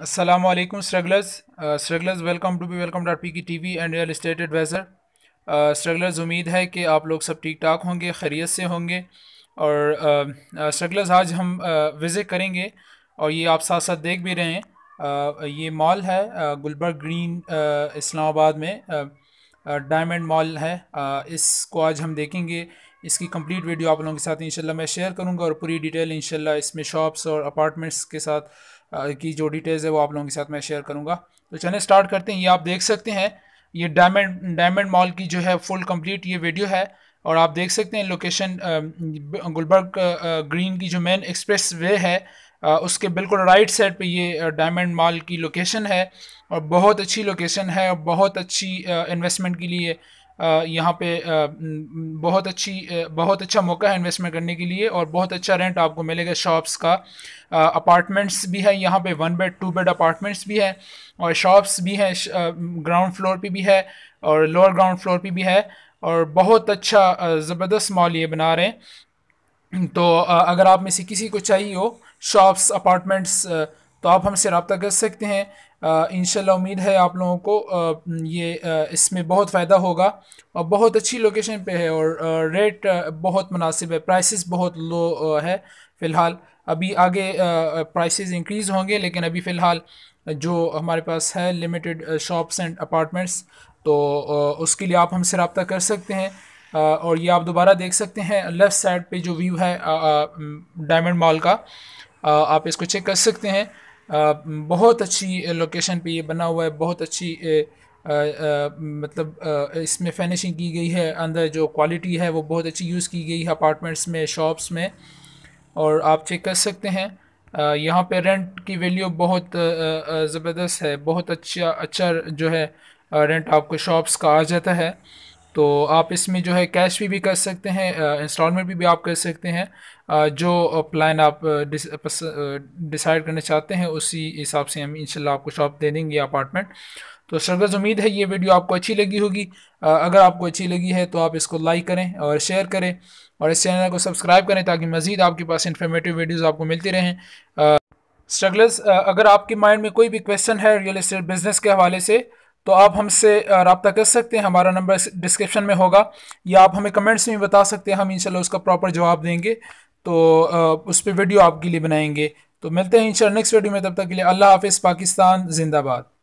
Aslam strugglers strugglers welcome to B welcome dot P K T V and real estate advisor strugglers उम्मीद है कि आप लोग सब ठीक ठाक होंगे खैरियत से होंगे और स्ट्रगलर्स uh, uh आज हम uh, विज़िट करेंगे और ये आप साथ साथ देख भी रहे हैं uh, ये मॉल है uh, Gulberg green uh, Islamabad में डायमंड uh, मॉल uh, है uh, इसको आज हम देखेंगे इसकी कंप्लीट वीडियो आप लोगों के साथ इंशाल्लाह मैं शेयर करूंगा और पूरी डिटेल इंशाल्लाह इसमें शॉप्स और अपार्टमेंट्स के साथ आ, की जो डिटेल्स है वो आप लोगों के साथ मैं शेयर करूंगा तो चलें स्टार्ट करते हैं ये आप देख सकते हैं ये डायमंड डायमंड मॉल की जो है फुल कंप्लीट ये वीडियो है और आप देख सकते हैं लोकेशन गुलबर्ग ग्रीन की जो मेन एक्सप्रेस वे है उसके बिल्कुल राइट साइड पर ये डायमंड मॉल की लोकेशन है और बहुत अच्छी लोकेशन है और बहुत अच्छी इन्वेस्टमेंट के लिए यहाँ पे बहुत अच्छी बहुत अच्छा मौका है इन्वेस्टमेंट करने के लिए और बहुत अच्छा रेंट आपको मिलेगा शॉप्स का अपार्टमेंट्स भी है यहाँ पे one bed two bed apartments भी है और शॉप्स भी हैं ग्राउंड फ्लोर पे भी है और लोअर ग्राउंड फ्लोर पे भी है और बहुत अच्छा ज़बरदस्त मॉल ये बना रहे हैं तो अगर आप में से किसी को चाहिए हो शॉप्स अपार्टमेंट्स तो आप हमसे रबता कर सकते हैं इन उम्मीद है आप लोगों को आ, ये आ, इसमें बहुत फ़ायदा होगा और बहुत अच्छी लोकेशन पे है और आ, रेट बहुत मुनासिब है प्राइसेस बहुत लो है फ़िलहाल अभी आगे प्राइसेस इंक्रीज़ होंगे लेकिन अभी फ़िलहाल जो हमारे पास है लिमिटेड शॉप्स एंड अपार्टमेंट्स तो उसके लिए आप हमसे रबता कर सकते हैं और ये आप दोबारा देख सकते हैं लेफ़्ट साइड पर जो व्यू है डायमंड मॉल का आप इसको चेक कर सकते हैं बहुत अच्छी लोकेशन पे ये बना हुआ है बहुत अच्छी आ, आ, मतलब आ, इसमें फिनिशिंग की गई है अंदर जो क्वालिटी है वो बहुत अच्छी यूज़ की गई है अपार्टमेंट्स में शॉप्स में और आप चेक कर सकते हैं यहाँ पे रेंट की वैल्यू बहुत ज़बरदस्त है बहुत अच्छा अच्छा जो है रेंट आपको शॉप्स का आ जाता है तो आप इसमें जो है कैश भी भी कर सकते हैं इंस्टॉलमेंट भी, भी आप कर सकते हैं जो प्लान आप डिसाइड करना चाहते हैं उसी हिसाब से हम इंशाल्लाह आपको शॉप दे देंगे अपार्टमेंट तो सरगज उम्मीद है ये वीडियो आपको अच्छी लगी होगी अगर आपको अच्छी लगी है तो आप इसको लाइक करें और शेयर करें और इस चैनल को सब्सक्राइब करें ताकि मज़ीद आपके पास इन्फॉर्मेटिव वीडियोज़ आपको मिलती रहें स्ट्रगलर्स अगर आपके माइंड में कोई भी क्वेश्चन है रियल इस्टेट बिज़नेस के हवाले से तो आप हमसे रबता कर सकते हैं हमारा नंबर डिस्क्रिप्शन में होगा या आप हमें कमेंट्स में बता सकते हैं हम इनशाला उसका प्रॉपर जवाब देंगे तो उस पर वीडियो आपके लिए बनाएंगे तो मिलते हैं इन नेक्स्ट वीडियो में तब तक के लिए अल्लाह हाफिज़ पाकिस्तान जिंदाबाद